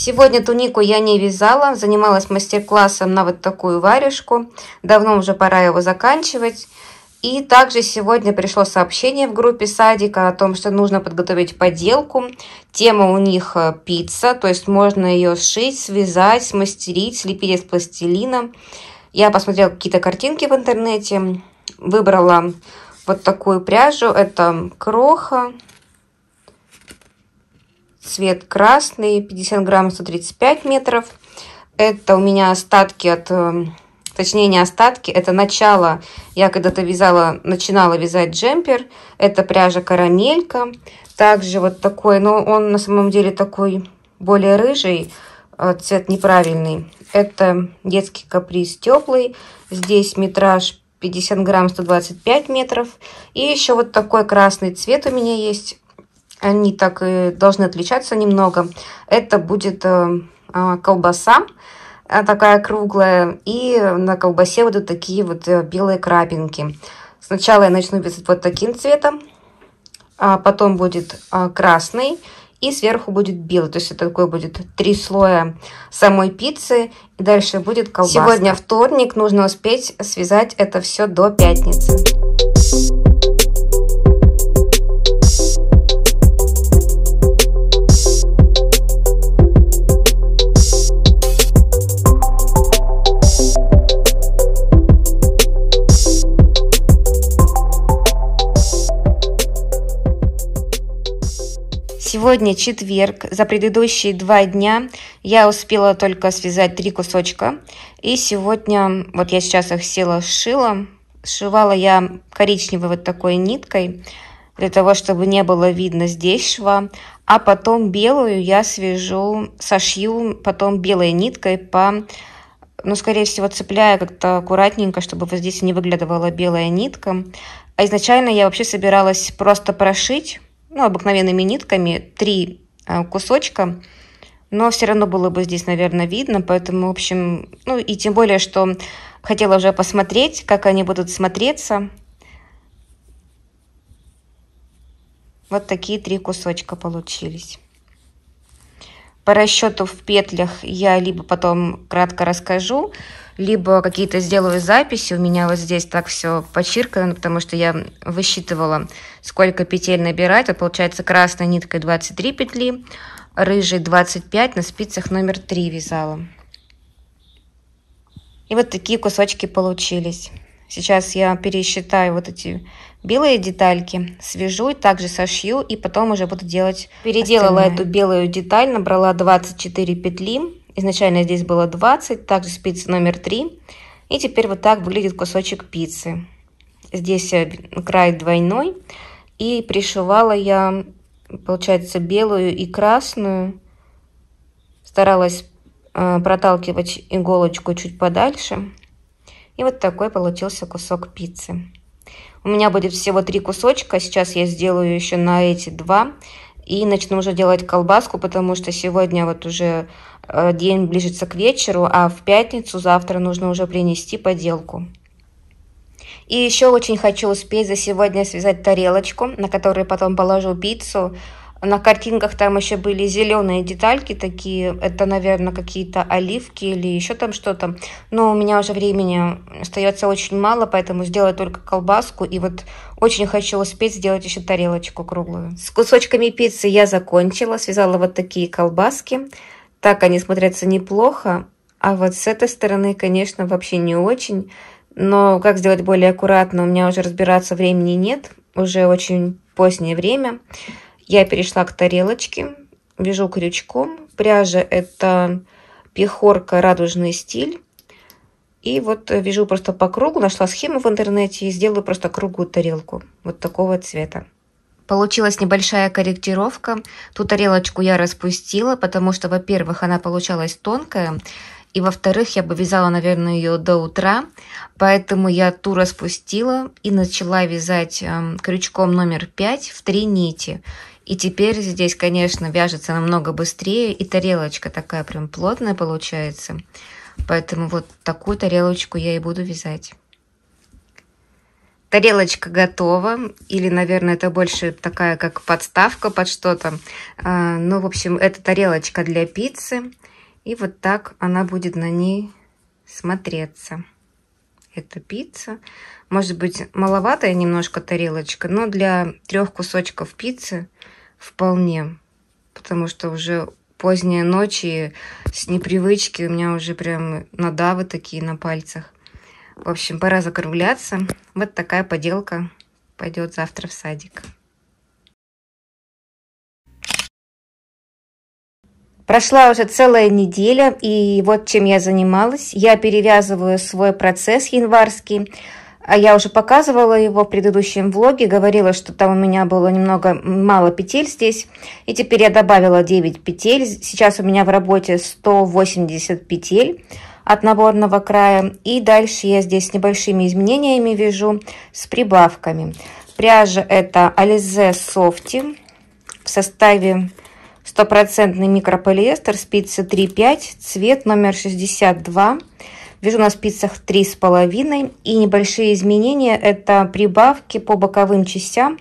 Сегодня тунику я не вязала, занималась мастер-классом на вот такую варежку. Давно уже пора его заканчивать. И также сегодня пришло сообщение в группе садика о том, что нужно подготовить поделку. Тема у них э, пицца, то есть можно ее сшить, связать, смастерить, слепить из пластилина. Я посмотрела какие-то картинки в интернете, выбрала вот такую пряжу. Это кроха, цвет красный, 50 грамм 135 метров. Это у меня остатки от, э, точнее не остатки, это начало. Я когда-то вязала, начинала вязать джемпер. Это пряжа карамелька. Также вот такой, но он на самом деле такой более рыжий, э, цвет неправильный. Это детский каприз теплый. Здесь метраж 50 грамм 125 метров. И еще вот такой красный цвет у меня есть они так и должны отличаться немного. Это будет э, а, колбаса а, такая круглая, и на колбасе будут такие вот э, белые крапинки. Сначала я начну писать вот таким цветом, а потом будет а, красный, и сверху будет белый. То есть это такое будет три слоя самой пиццы, и дальше будет колбаса. Сегодня вторник, нужно успеть связать это все до пятницы. Сегодня четверг, за предыдущие два дня я успела только связать три кусочка. И сегодня, вот я сейчас их села сшила. Сшивала я коричневой вот такой ниткой, для того, чтобы не было видно здесь шва. А потом белую я свяжу, сошью потом белой ниткой по ну, скорее всего, цепляя как-то аккуратненько, чтобы вот здесь не выглядывала белая нитка. А изначально я вообще собиралась просто прошить ну, обыкновенными нитками, три а, кусочка, но все равно было бы здесь, наверное, видно, поэтому, в общем, ну и тем более, что хотела уже посмотреть, как они будут смотреться. Вот такие три кусочка получились по расчету в петлях я либо потом кратко расскажу, либо какие-то сделаю записи. У меня вот здесь так все подчеркано, потому что я высчитывала, сколько петель набирать. Вот получается красной ниткой 23 петли, рыжей 25, на спицах номер 3 вязала. И вот такие кусочки получились. Сейчас я пересчитаю вот эти белые детальки, свяжу, также сошью и потом уже буду делать. Переделала остальное. эту белую деталь, набрала 24 петли. Изначально здесь было 20, также спицы номер 3. И теперь вот так выглядит кусочек пиццы. Здесь э, край двойной. И пришивала я, получается, белую и красную. Старалась э, проталкивать иголочку чуть подальше и вот такой получился кусок пиццы. У меня будет всего три кусочка. Сейчас я сделаю еще на эти два. И начну уже делать колбаску, потому что сегодня вот уже э, день ближется к вечеру, а в пятницу завтра нужно уже принести поделку. И еще очень хочу успеть за сегодня связать тарелочку, на которой потом положу пиццу. На картинках там еще были зеленые детальки такие. Это, наверное, какие-то оливки или еще там что-то. Но у меня уже времени остается очень мало, поэтому сделаю только колбаску. И вот очень хочу успеть сделать еще тарелочку круглую. С кусочками пиццы я закончила. Связала вот такие колбаски. Так они смотрятся неплохо. А вот с этой стороны, конечно, вообще не очень. Но как сделать более аккуратно, у меня уже разбираться времени нет. Уже очень позднее время. Я перешла к тарелочке, вяжу крючком. Пряжа это пехорка «Радужный стиль». И вот вяжу просто по кругу, нашла схему в интернете и сделаю просто круглую тарелку вот такого цвета. Получилась небольшая корректировка. Ту тарелочку я распустила, потому что, во-первых, она получалась тонкая, и во-вторых, я бы вязала, наверное, ее до утра, поэтому я ту распустила и начала вязать эм, крючком номер 5 в 3 нити. И теперь здесь, конечно, вяжется намного быстрее, и тарелочка такая прям плотная получается. Поэтому вот такую тарелочку я и буду вязать. Тарелочка готова, или, наверное, это больше такая, как подставка под что-то. А, ну, в общем, это тарелочка для пиццы. И вот так она будет на ней смотреться. Это пицца. Может быть, маловатая немножко тарелочка, но для трех кусочков пиццы вполне. Потому что уже поздняя ночь, и с непривычки у меня уже прям надавы такие на пальцах. В общем, пора закругляться. Вот такая поделка пойдет завтра в садик. Прошла уже целая неделя, и вот чем я занималась. Я перевязываю свой процесс январский. А я уже показывала его в предыдущем влоге, говорила, что там у меня было немного мало петель здесь. И теперь я добавила 9 петель. Сейчас у меня в работе 180 петель от наборного края. И дальше я здесь с небольшими изменениями вяжу с прибавками. Пряжа это Alize Softy в составе стопроцентный микрополиэстер, спица 3,5, цвет номер 62. Вижу на спицах 3,5. И небольшие изменения – это прибавки по боковым частям.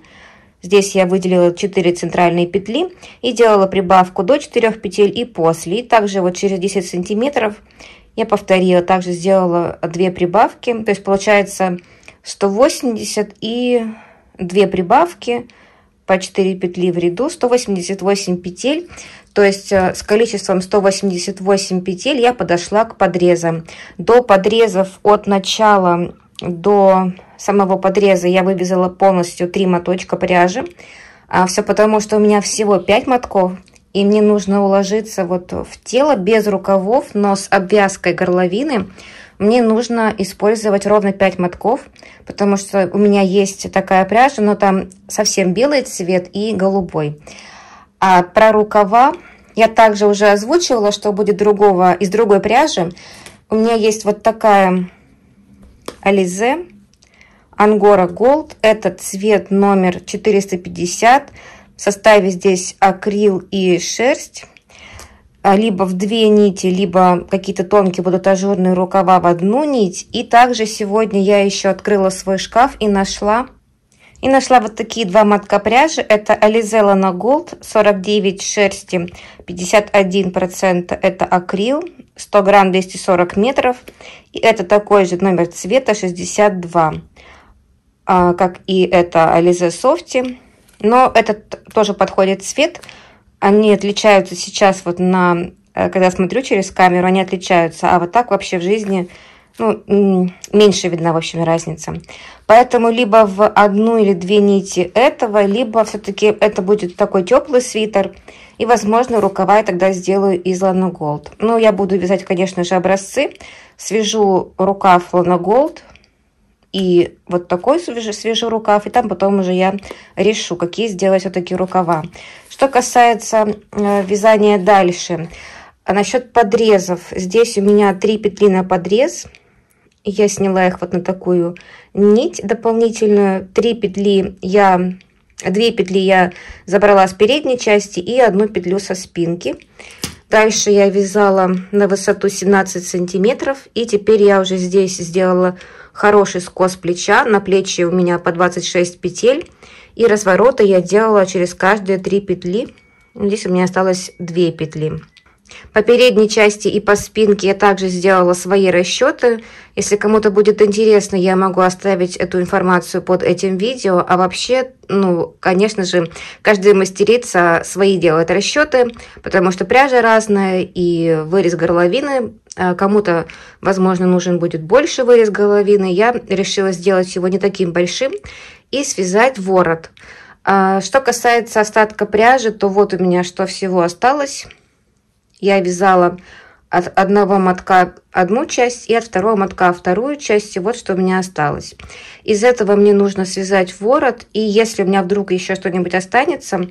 Здесь я выделила 4 центральные петли и делала прибавку до 4 петель и после. И также вот через 10 сантиметров я повторила, также сделала 2 прибавки. То есть получается 180 и 2 прибавки – по 4 петли в ряду, 188 петель, то есть э, с количеством 188 петель я подошла к подрезам. До подрезов от начала до самого подреза я вывязала полностью 3 моточка пряжи, а все потому, что у меня всего 5 мотков, и мне нужно уложиться вот в тело без рукавов, но с обвязкой горловины, мне нужно использовать ровно 5 мотков, потому что у меня есть такая пряжа, но там совсем белый цвет и голубой. А про рукава я также уже озвучивала, что будет другого, из другой пряжи. У меня есть вот такая Ализе Ангора Gold. Это цвет номер 450. В составе здесь акрил и шерсть. А, либо в две нити, либо какие-то тонкие будут ажурные рукава в одну нить. И также сегодня я еще открыла свой шкаф и нашла и нашла вот такие два матка пряжи. Это Alize на Gold, 49 шерсти, 51% это акрил, 100 грамм 240 метров. И это такой же номер цвета 62, а, как и это Alize Softy. Но этот тоже подходит цвет они отличаются сейчас вот на, э, когда смотрю через камеру, они отличаются, а вот так вообще в жизни ну, меньше видна, в общем, разница. Поэтому либо в одну или две нити этого, либо все-таки это будет такой теплый свитер, и, возможно, рукава я тогда сделаю из ланоголд. Ну, я буду вязать, конечно же, образцы, свяжу рукав ланоголд, и вот такой свежий, свежий рукав, и там потом уже я решу, какие сделать вот такие рукава. Что касается э, вязания дальше, а насчет подрезов, здесь у меня три петли на подрез, я сняла их вот на такую нить дополнительную, три петли я, две петли я забрала с передней части и одну петлю со спинки. Дальше я вязала на высоту 17 сантиметров. И теперь я уже здесь сделала хороший скос плеча. На плечи у меня по 26 петель. И развороты я делала через каждые 3 петли. Здесь у меня осталось 2 петли. По передней части и по спинке я также сделала свои расчеты. Если кому-то будет интересно, я могу оставить эту информацию под этим видео. А вообще, ну, конечно же, каждая мастерица свои делает расчеты, потому что пряжа разная и вырез горловины. А кому-то, возможно, нужен будет больше вырез горловины. Я решила сделать его не таким большим и связать ворот. А что касается остатка пряжи, то вот у меня что всего осталось я вязала от одного мотка одну часть и от второго мотка вторую часть. И вот что у меня осталось. Из этого мне нужно связать ворот. И если у меня вдруг еще что-нибудь останется,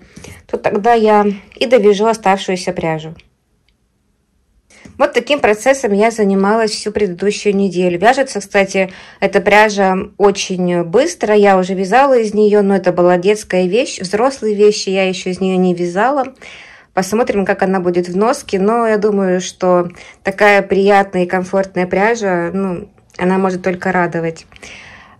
то тогда я и довяжу оставшуюся пряжу. Вот таким процессом я занималась всю предыдущую неделю. Вяжется, кстати, эта пряжа очень быстро. Я уже вязала из нее, но это была детская вещь. Взрослые вещи я еще из нее не вязала. Посмотрим, как она будет в носке, но я думаю, что такая приятная и комфортная пряжа, ну, она может только радовать.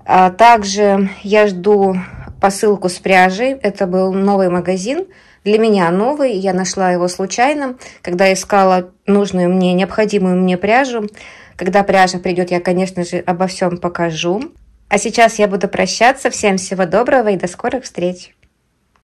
А также я жду посылку с пряжей. Это был новый магазин, для меня новый. Я нашла его случайно, когда искала нужную мне, необходимую мне пряжу. Когда пряжа придет, я, конечно же, обо всем покажу. А сейчас я буду прощаться. Всем всего доброго и до скорых встреч!